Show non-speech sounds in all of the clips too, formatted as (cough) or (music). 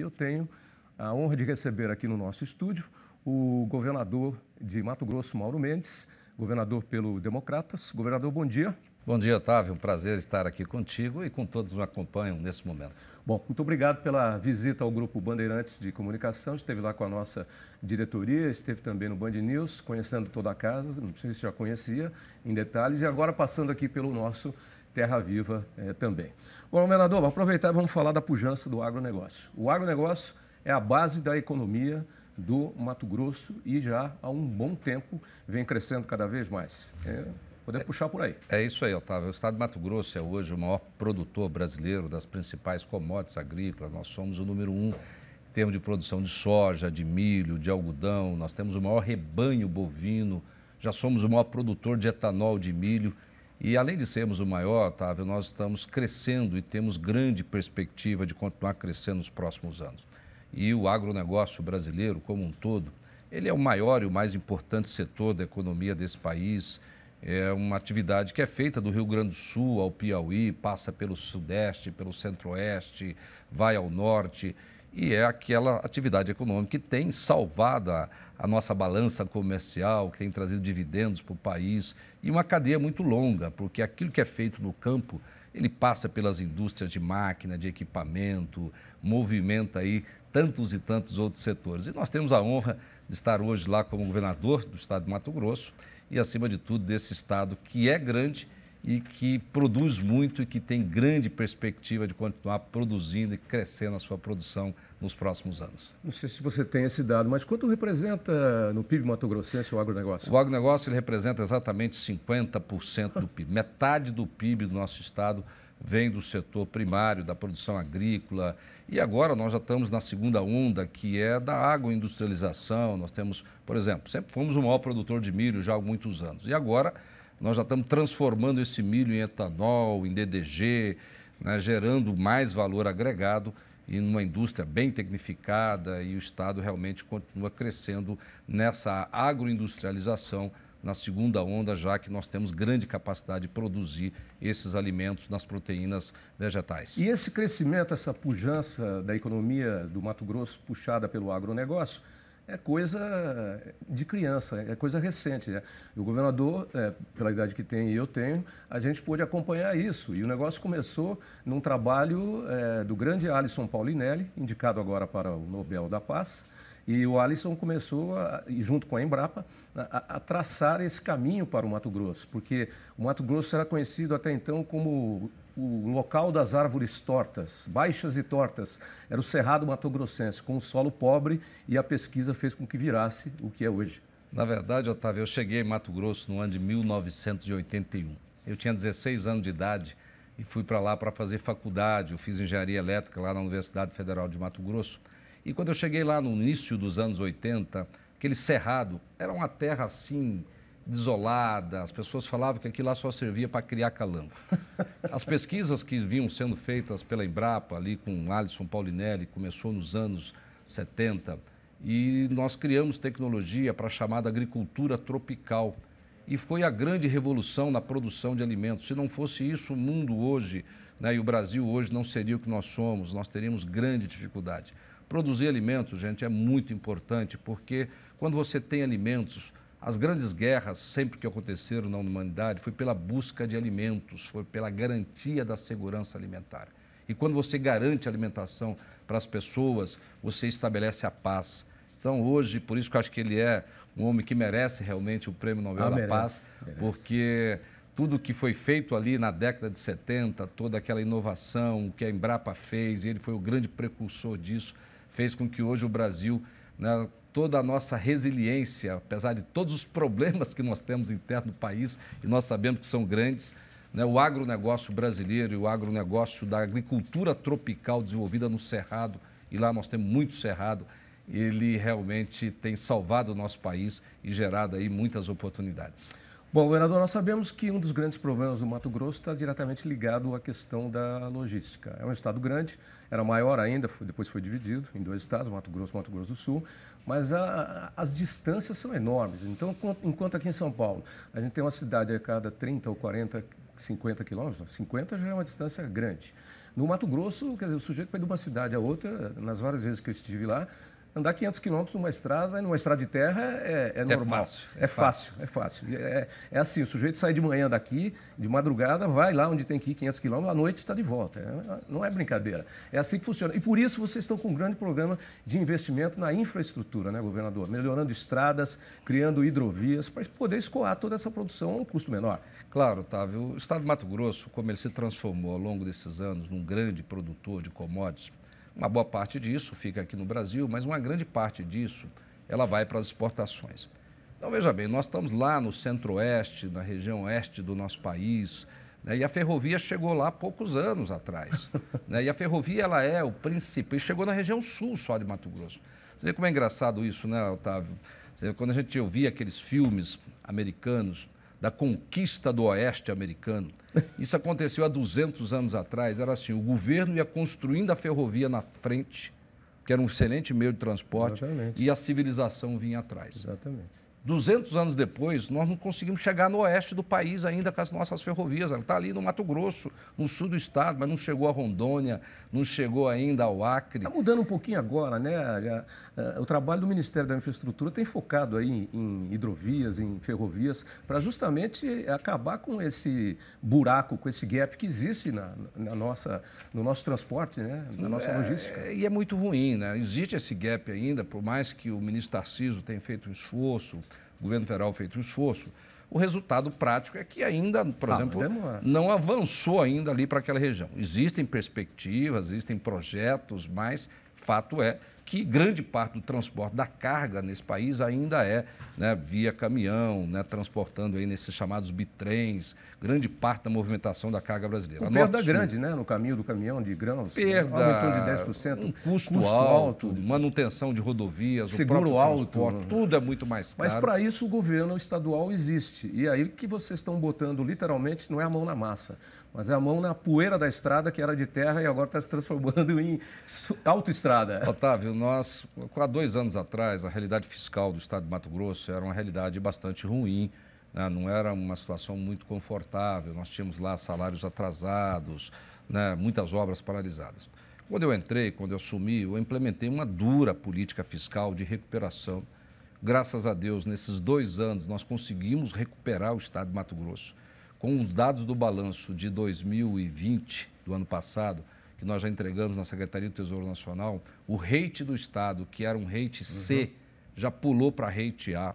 E eu tenho a honra de receber aqui no nosso estúdio o governador de Mato Grosso, Mauro Mendes, governador pelo Democratas. Governador, bom dia. Bom dia, Otávio. Um prazer estar aqui contigo e com todos que me acompanham nesse momento. Bom, muito obrigado pela visita ao Grupo Bandeirantes de Comunicação. Esteve lá com a nossa diretoria, esteve também no Band News, conhecendo toda a casa, não sei se já conhecia em detalhes, e agora passando aqui pelo nosso Terra Viva eh, também. Bom, governador, vamos aproveitar e vamos falar da pujança do agronegócio. O agronegócio é a base da economia do Mato Grosso e já há um bom tempo vem crescendo cada vez mais. É, podemos é, puxar por aí. É isso aí, Otávio. O estado do Mato Grosso é hoje o maior produtor brasileiro das principais commodities agrícolas. Nós somos o número um em termos de produção de soja, de milho, de algodão. Nós temos o maior rebanho bovino. Já somos o maior produtor de etanol de milho. E além de sermos o maior, Otávio, nós estamos crescendo e temos grande perspectiva de continuar crescendo nos próximos anos. E o agronegócio brasileiro, como um todo, ele é o maior e o mais importante setor da economia desse país. É uma atividade que é feita do Rio Grande do Sul ao Piauí, passa pelo Sudeste, pelo Centro-Oeste, vai ao Norte. E é aquela atividade econômica que tem salvado a, a nossa balança comercial, que tem trazido dividendos para o país, e uma cadeia muito longa, porque aquilo que é feito no campo, ele passa pelas indústrias de máquina, de equipamento, movimenta aí tantos e tantos outros setores. E nós temos a honra de estar hoje lá como governador do estado de Mato Grosso e, acima de tudo, desse estado que é grande e que produz muito e que tem grande perspectiva de continuar produzindo e crescendo a sua produção nos próximos anos. Não sei se você tem esse dado, mas quanto representa no PIB mato-grossense o agronegócio? O agronegócio ele representa exatamente 50% do PIB. Metade do PIB do nosso estado vem do setor primário, da produção agrícola. E agora nós já estamos na segunda onda, que é da agroindustrialização. Nós temos, por exemplo, sempre fomos o maior produtor de milho já há muitos anos. E agora nós já estamos transformando esse milho em etanol, em DDG, né, gerando mais valor agregado e numa indústria bem tecnificada e o Estado realmente continua crescendo nessa agroindustrialização na segunda onda, já que nós temos grande capacidade de produzir esses alimentos nas proteínas vegetais. E esse crescimento, essa pujança da economia do Mato Grosso puxada pelo agronegócio, é coisa de criança, é coisa recente. Né? O governador, é, pela idade que tem e eu tenho, a gente pôde acompanhar isso. E o negócio começou num trabalho é, do grande Alisson Paulinelli, indicado agora para o Nobel da Paz. E o Alisson começou, a, junto com a Embrapa, a, a, traçar esse caminho para o Mato Grosso, porque o Mato Grosso era conhecido até então como o local das árvores tortas, baixas e tortas, era o Cerrado Mato Grossense, com o solo pobre e a pesquisa fez com que virasse o que é hoje. Na verdade, Otávio, eu cheguei em Mato Grosso no ano de 1981. Eu tinha 16 anos de idade e fui para lá para fazer faculdade. Eu fiz engenharia elétrica lá na Universidade Federal de Mato Grosso. E quando eu cheguei lá no início dos anos 80, aquele cerrado era uma terra assim desolada, as pessoas falavam que aquilo lá só servia para criar calango. (laughs) As pesquisas que vinham sendo feitas pela Embrapa, ali com Alisson Paulinelli, começou nos anos 70, e nós criamos tecnologia para a chamada agricultura tropical. E foi a grande revolução na produção de alimentos. Se não fosse isso, o mundo hoje né, e o Brasil hoje não seria o que nós somos, nós teríamos grande dificuldade. Produzir alimentos, gente, é muito importante, porque quando você tem alimentos, as grandes guerras, sempre que aconteceram na humanidade, foi pela busca de alimentos, foi pela garantia da segurança alimentar. E quando você garante alimentação para as pessoas, você estabelece a paz. Então, hoje, por isso que eu acho que ele é um homem que merece realmente o Prêmio Nobel ah, da merece, Paz, merece. porque tudo que foi feito ali na década de 70, toda aquela inovação, que a Embrapa fez, e ele foi o grande precursor disso, fez com que hoje o Brasil né, toda a nossa resiliência, apesar de todos os problemas que nós temos interno no país, e nós sabemos que são grandes, né? o agronegócio brasileiro e o agronegócio da agricultura tropical desenvolvida no Cerrado, e lá nós temos muito Cerrado, ele realmente tem salvado o nosso país e gerado aí muitas oportunidades. Bom, governador, nós sabemos que um dos grandes problemas do Mato Grosso está diretamente ligado à questão da logística. É um estado grande, era maior ainda, foi, depois foi dividido em dois estados, Mato Grosso e Mato Grosso do Sul, mas a, a, as distâncias são enormes. Então, enquanto aqui em São Paulo, a gente tem uma cidade a cada 30 ou 40, 50 quilômetros, 50 já é uma distância grande. No Mato Grosso, quer dizer, o sujeito vai de uma cidade a outra, nas várias vezes que eu estive lá, Andar 500 quilômetros numa estrada, numa estrada de terra, é, é, é normal. Fácil, é, é fácil, é fácil. É, é, assim, o sujeito sai de manhã daqui, de madrugada, vai lá onde tem que ir 500 quilômetros, à noite está de volta. É, não é brincadeira. É assim que funciona. E por isso vocês estão com um grande programa de investimento na infraestrutura, né, governador? Melhorando estradas, criando hidrovias, para poder escoar toda essa produção a um custo menor. Claro, Otávio. O estado de Mato Grosso, como ele se transformou ao longo desses anos num grande produtor de commodities, uma boa parte disso fica aqui no Brasil, mas uma grande parte disso ela vai para as exportações. Então, veja bem, nós estamos lá no centro-oeste, na região oeste do nosso país, né, e a ferrovia chegou lá há poucos anos atrás. (laughs) Né, e a ferrovia ela é o principal, e chegou na região sul só de Mato Grosso. Você vê como é engraçado isso, né, Otávio? Vê, quando a gente ouvia aqueles filmes americanos, da conquista do oeste americano. Isso aconteceu há 200 anos atrás. Era assim: o governo ia construindo a ferrovia na frente, que era um excelente meio de transporte, Exatamente. e a civilização vinha atrás. Exatamente. 200 anos depois, nós não conseguimos chegar no oeste do país ainda com as nossas ferrovias. Ela está ali no Mato Grosso, no sul do estado, mas não chegou a Rondônia, não chegou ainda ao Acre. Está mudando um pouquinho agora, né? É, o trabalho do Ministério da Infraestrutura tem focado aí em hidrovias, em ferrovias, para justamente acabar com esse buraco, com esse gap que existe na, na nossa, no nosso transporte, né? na nossa é, logística. E é muito ruim, né? Existe esse gap ainda, por mais que o ministro Tarciso tenha feito um esforço, o governo federal feito um esforço, o resultado prático é que ainda, por ah, exemplo, não avançou ainda ali para aquela região. Existem perspectivas, existem projetos, mas fato é que grande parte do transporte da carga nesse país ainda é né, via caminhão, né, transportando aí nesses chamados bitrens, grande parte da movimentação da carga brasileira. Com perda grande, né? No caminho do caminhão de grãos. Assim, perda. Algo de 10%. Um custo, custo alto, alto, manutenção de rodovias, seguro alto. Tudo é muito mais caro. Mas para isso o governo estadual existe. E aí que vocês estão botando, literalmente, não é a mão na massa mas é a mão na poeira da estrada que era de terra e agora está se transformando em autoestrada. Otávio, nós, há dois anos atrás, a realidade fiscal do estado de Mato Grosso era uma realidade bastante ruim né? Não era uma situação muito confortável, nós tínhamos lá salários atrasados, né? muitas obras paralisadas. Quando eu entrei, quando eu assumi, eu implementei uma dura política fiscal de recuperação. Graças a Deus, nesses dois anos, nós conseguimos recuperar o Estado de Mato Grosso. Com os dados do balanço de 2020, do ano passado, que nós já entregamos na Secretaria do Tesouro Nacional, o rate do Estado, que era um rate C, uhum. já pulou para rate A.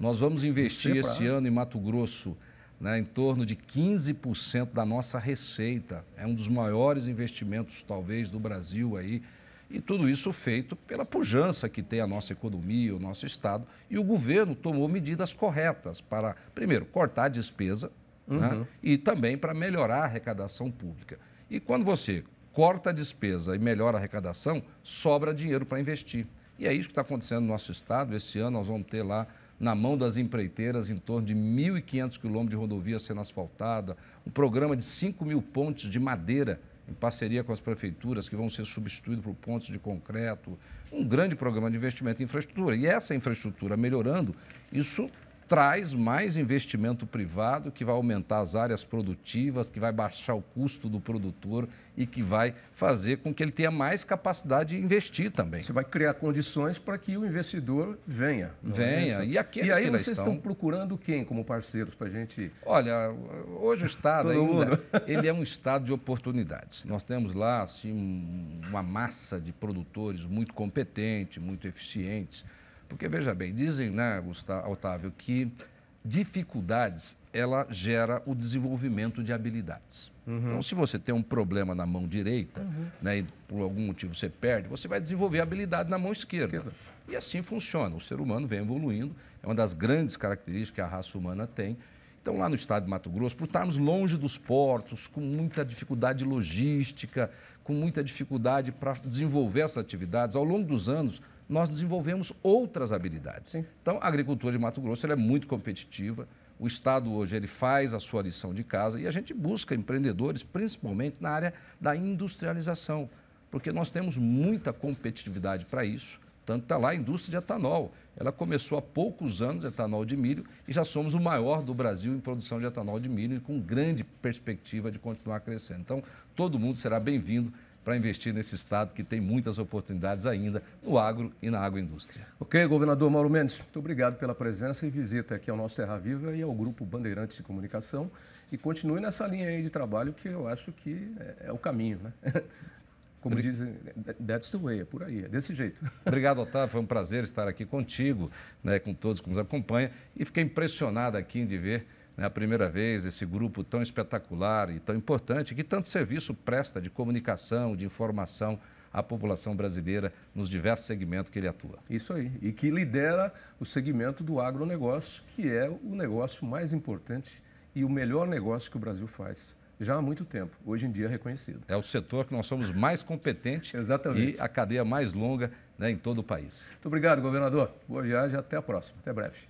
Nós vamos investir esse ano em Mato Grosso né, em torno de 15% da nossa receita. É um dos maiores investimentos, talvez, do Brasil aí. E tudo isso feito pela pujança que tem a nossa economia, o nosso Estado. E o governo tomou medidas corretas para, primeiro, cortar a despesa né, uhum. né, e também para melhorar a arrecadação pública. E quando você corta a despesa e melhora a arrecadação, sobra dinheiro para investir. E é isso que está acontecendo no nosso Estado. Esse ano nós vamos ter lá na mão das empreiteiras em torno de 1.500 quilômetros de rodovia sendo asfaltada, um programa de 5 mil pontes de madeira em parceria com as prefeituras que vão ser substituídos por pontes de concreto, um grande programa de investimento em infraestrutura. E essa infraestrutura melhorando, isso traz mais investimento privado que vai aumentar as áreas produtivas, que vai baixar o custo do produtor e que vai fazer com que ele tenha mais capacidade de investir também. Você vai criar condições para que o investidor venha. É venha. É e, aqueles e aí que vocês estão... estão procurando quem como parceiros para a gente... Olha, hoje o Estado ainda, (laughs) ele é um estado de oportunidades. Nós temos lá assim, uma massa de produtores muito competentes, muito eficientes, porque, veja bem, dizem, né, Gustavo, Otávio, que dificuldades ela gera o desenvolvimento de habilidades. Uhum. Então, se você tem um problema na mão direita, uhum. né, e por algum motivo você perde, você vai desenvolver habilidade na mão esquerda. esquerda. E assim funciona. O ser humano vem evoluindo, é uma das grandes características que a raça humana tem. Então, lá no estado de Mato Grosso, por estarmos longe dos portos, com muita dificuldade logística, com muita dificuldade para desenvolver essas atividades, ao longo dos anos, nós desenvolvemos outras habilidades. Sim. Então, a agricultura de Mato Grosso é muito competitiva. O Estado hoje ele faz a sua lição de casa e a gente busca empreendedores, principalmente na área da industrialização, porque nós temos muita competitividade para isso. Tanto está lá a indústria de etanol. Ela começou há poucos anos, etanol de milho, e já somos o maior do Brasil em produção de etanol de milho e com grande perspectiva de continuar crescendo. Então, todo mundo será bem-vindo para investir nesse estado que tem muitas oportunidades ainda no agro e na agroindústria. Ok, governador Mauro Mendes, muito obrigado pela presença e visita aqui ao nosso Terra Viva e ao Grupo Bandeirantes de Comunicação. E continue nessa linha aí de trabalho que eu acho que é, é o caminho, né? (laughs) Como dizem, that's the way, é por aí, é desse jeito. (laughs) Obrigado, Otávio. Foi um prazer estar aqui contigo, né, com todos que nos acompanham. E fiquei impressionado aqui de ver né, a primeira vez esse grupo tão espetacular e tão importante, que tanto serviço presta de comunicação, de informação à população brasileira nos diversos segmentos que ele atua. Isso aí, e que lidera o segmento do agronegócio, que é o negócio mais importante e o melhor negócio que o Brasil faz já há muito tempo, hoje em dia é reconhecido. É o setor que nós somos mais competentes (laughs) Exatamente. e a cadeia mais longa né, em todo o país. Muito obrigado, governador. Boa viagem, até a próxima. Até breve.